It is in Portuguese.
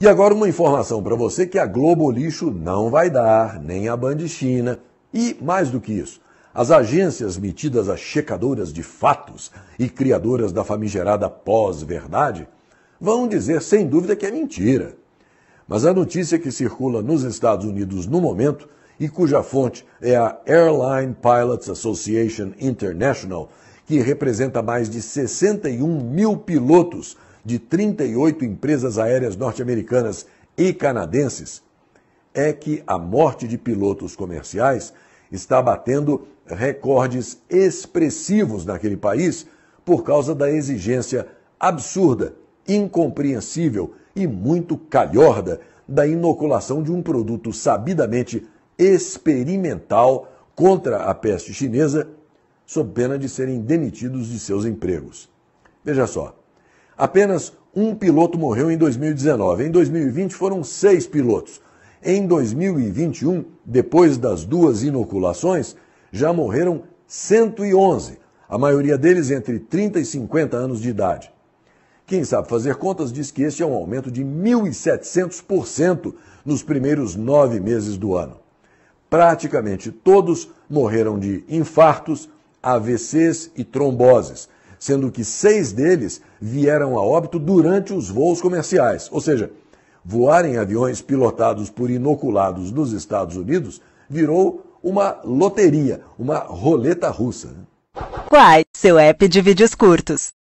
E agora uma informação para você que a Globo Lixo não vai dar, nem a Band China. E mais do que isso, as agências metidas a checadoras de fatos e criadoras da famigerada pós-verdade vão dizer sem dúvida que é mentira. Mas a notícia que circula nos Estados Unidos no momento e cuja fonte é a Airline Pilots Association International, que representa mais de 61 mil pilotos de 38 empresas aéreas norte-americanas e canadenses é que a morte de pilotos comerciais está batendo recordes expressivos naquele país por causa da exigência absurda, incompreensível e muito calhorda da inoculação de um produto sabidamente experimental contra a peste chinesa, sob pena de serem demitidos de seus empregos. Veja só, Apenas um piloto morreu em 2019. Em 2020 foram seis pilotos. Em 2021, depois das duas inoculações, já morreram 111, a maioria deles entre 30 e 50 anos de idade. Quem sabe fazer contas diz que este é um aumento de 1.700% nos primeiros nove meses do ano. Praticamente todos morreram de infartos, AVCs e tromboses, sendo que seis deles vieram a óbito durante os voos comerciais. Ou seja, voar em aviões pilotados por inoculados nos Estados Unidos virou uma loteria, uma roleta russa. Quais seu app de vídeos curtos.